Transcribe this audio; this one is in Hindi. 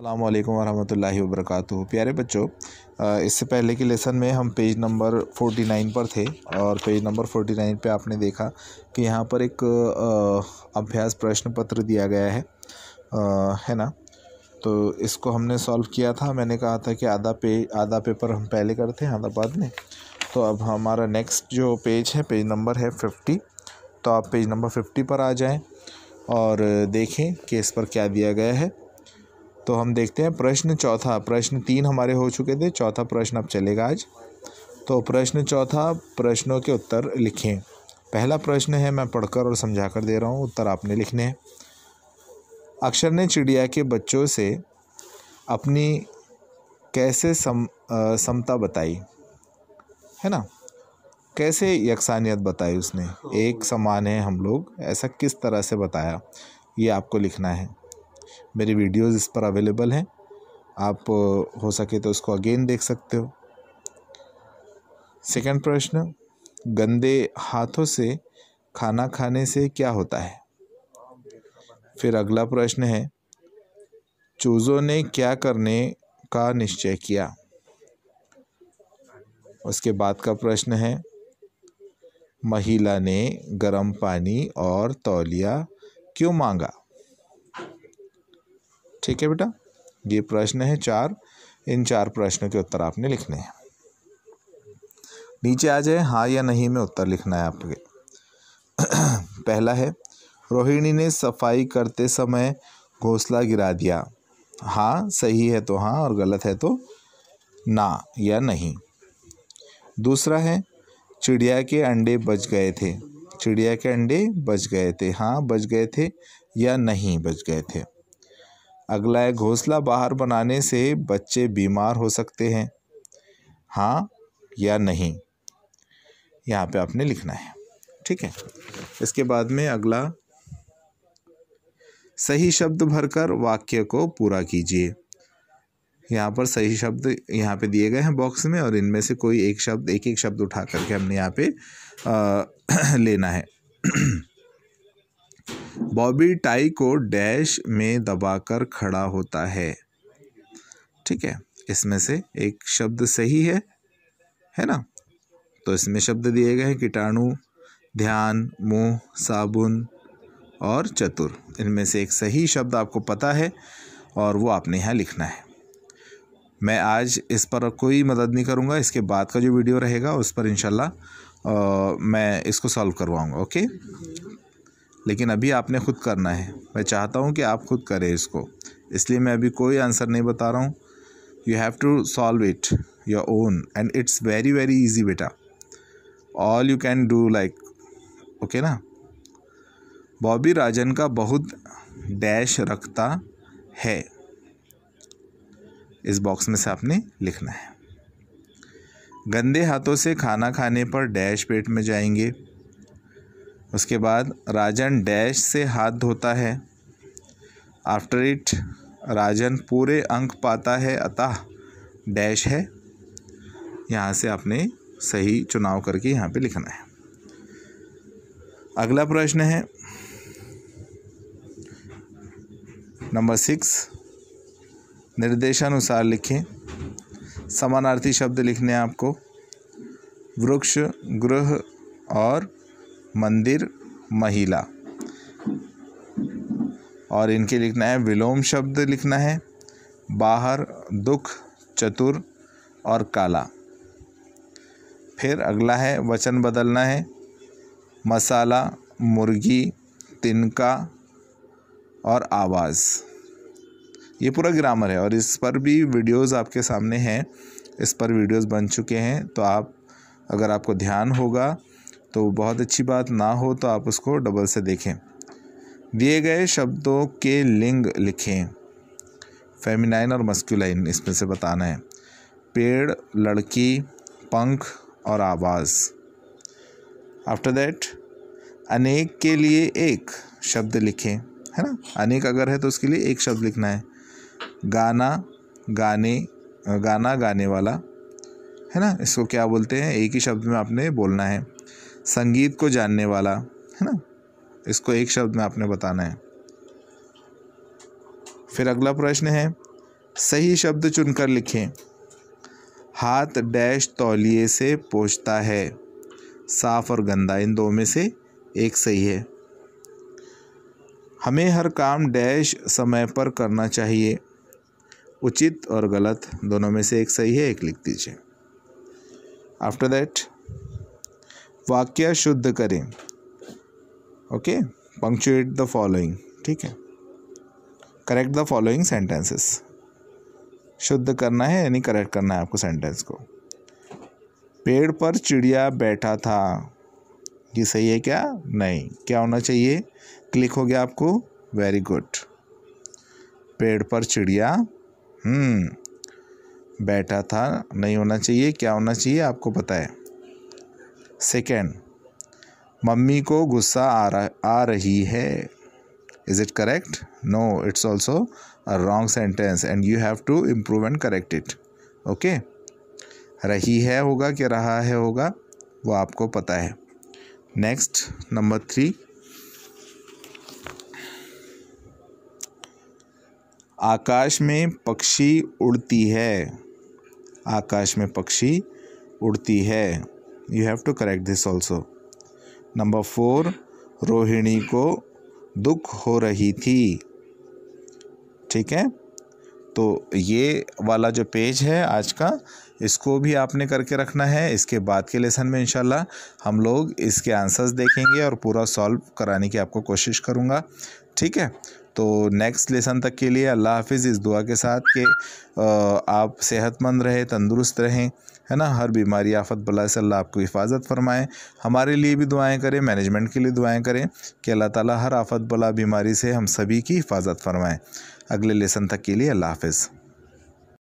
अल्लाम वरहमल वरक प्यारे बच्चों इससे पहले के लेसन में हम पेज नंबर 49 पर थे और पेज नंबर 49 पे आपने देखा कि यहाँ पर एक अभ्यास प्रश्न पत्र दिया गया है आ, है ना तो इसको हमने सॉल्व किया था मैंने कहा था कि आधा पे आधा पेपर हम पहले करते हैं आधा बाद में तो अब हमारा नेक्स्ट जो पेज है पेज नंबर है फिफ्टी तो आप पेज नंबर फिफ्टी पर आ जाएँ और देखें कि इस पर क्या दिया गया है तो हम देखते हैं प्रश्न चौथा प्रश्न तीन हमारे हो चुके थे चौथा प्रश्न अब चलेगा आज तो प्रश्न चौथा प्रश्नों के उत्तर लिखें पहला प्रश्न है मैं पढ़कर और समझा कर दे रहा हूँ उत्तर आपने लिखने हैं अक्षर ने चिड़िया के बच्चों से अपनी कैसे सम समता बताई है ना कैसे यकसानियत बताई उसने एक समान है हम लोग ऐसा किस तरह से बताया ये आपको लिखना है मेरी वीडियोस इस पर अवेलेबल हैं आप हो सके तो उसको अगेन देख सकते हो सेकंड प्रश्न गंदे हाथों से खाना खाने से क्या होता है फिर अगला प्रश्न है चूज़ों ने क्या करने का निश्चय किया उसके बाद का प्रश्न है महिला ने गर्म पानी और तौलिया क्यों मांगा ठीक है बेटा ये प्रश्न है चार इन चार प्रश्नों के उत्तर आपने लिखने हैं नीचे आ जाए हाँ या नहीं में उत्तर लिखना है आपके पहला है रोहिणी ने सफाई करते समय घोंसला गिरा दिया हाँ सही है तो हाँ और गलत है तो ना या नहीं दूसरा है चिड़िया के अंडे बच गए थे चिड़िया के अंडे बच गए थे हाँ बच गए थे या नहीं बच गए थे अगला है घोंसला बाहर बनाने से बच्चे बीमार हो सकते हैं हाँ या नहीं यहाँ पे आपने लिखना है ठीक है इसके बाद में अगला सही शब्द भरकर वाक्य को पूरा कीजिए यहाँ पर सही शब्द यहाँ पे दिए गए हैं बॉक्स में और इनमें से कोई एक शब्द एक एक शब्द उठा करके हमने यहाँ पे आ, लेना है बॉबी टाई को डैश में दबाकर खड़ा होता है ठीक है इसमें से एक शब्द सही है है ना तो इसमें शब्द दिए गए हैं कीटाणु ध्यान मुंह साबुन और चतुर इनमें से एक सही शब्द आपको पता है और वो आपने यहाँ लिखना है मैं आज इस पर कोई मदद नहीं करूँगा इसके बाद का जो वीडियो रहेगा उस पर इन मैं इसको सॉल्व करवाऊँगा ओके लेकिन अभी आपने खुद करना है मैं चाहता हूँ कि आप खुद करें इसको इसलिए मैं अभी कोई आंसर नहीं बता रहा हूँ you have to solve it your own and it's very very easy बेटा all you can do like okay ना बॉबी राजन का बहुत डैश रखता है इस बॉक्स में से आपने लिखना है गंदे हाथों से खाना खाने पर डैश पेट में जाएंगे उसके बाद राजन डैश से हाथ धोता है आफ्टर इट राजन पूरे अंक पाता है अतः डैश है यहाँ से आपने सही चुनाव करके यहाँ पे लिखना है अगला प्रश्न है नंबर सिक्स निर्देशानुसार लिखें समानार्थी शब्द लिखने हैं आपको वृक्ष गृह और मंदिर महिला और इनके लिखना है विलोम शब्द लिखना है बाहर दुख चतुर और काला फिर अगला है वचन बदलना है मसाला मुर्गी तिनका और आवाज़ ये पूरा ग्रामर है और इस पर भी वीडियोस आपके सामने हैं इस पर वीडियोस बन चुके हैं तो आप अगर आपको ध्यान होगा तो बहुत अच्छी बात ना हो तो आप उसको डबल से देखें दिए गए शब्दों के लिंग लिखें फेमिनाइन और मस्क्यूलाइन इसमें से बताना है पेड़ लड़की पंख और आवाज़ आफ्टर दैट अनेक के लिए एक शब्द लिखें है ना अनेक अगर है तो उसके लिए एक शब्द लिखना है गाना गाने गाना गाने वाला है ना इसको क्या बोलते हैं एक ही शब्द में आपने बोलना है संगीत को जानने वाला है ना इसको एक शब्द में आपने बताना है फिर अगला प्रश्न है सही शब्द चुनकर लिखें हाथ डैश तौलिए से पोछता है साफ और गंदा इन दो में से एक सही है हमें हर काम डैश समय पर करना चाहिए उचित और गलत दोनों में से एक सही है एक लिख दीजिए आफ्टर दैट वाक्य शुद्ध करें ओके पंक्चुएट द फॉलोइंग ठीक है करेक्ट द फॉलोइंग सेंटेंसेस शुद्ध करना है यानी करेक्ट करना है आपको सेंटेंस को पेड़ पर चिड़िया बैठा था ये सही है क्या नहीं क्या होना चाहिए क्लिक हो गया आपको वेरी गुड पेड़ पर चिड़िया हम्म। बैठा था नहीं होना चाहिए क्या होना चाहिए आपको पता है सेकेंड मम्मी को गुस्सा आ रहा आ रही है is it correct no it's also a wrong sentence and you have to improve and correct it okay रही है होगा कि रहा है होगा वो आपको पता है नेक्स्ट नंबर थ्री आकाश में पक्षी उड़ती है आकाश में पक्षी उड़ती है you have to correct this also number four Rohini को दुख हो रही थी ठीक है तो ये वाला जो पेज है आज का इसको भी आपने करके रखना है इसके बाद के लेसन में इंशाल्लाह हम लोग इसके आंसर्स देखेंगे और पूरा सॉल्व कराने की आपको कोशिश करूँगा ठीक है तो नेक्स्ट लेसन तक के लिए अल्लाह हाफिज़ इस दुआ के साथ कि आप सेहतमंद रहे तंदुरुस्त रहें है ना हर बीमारी आफत बला से अल्लाह आपको हिफाजत फरमाएँ हमारे लिए भी दुआएं करें मैनेजमेंट के लिए दुआएं करें कि अल्लाह ताला हर आफत बला बीमारी से हम सभी की हिफाजत फरमाएँ अगले लेसन तक के लिए अल्लाह हाफिज़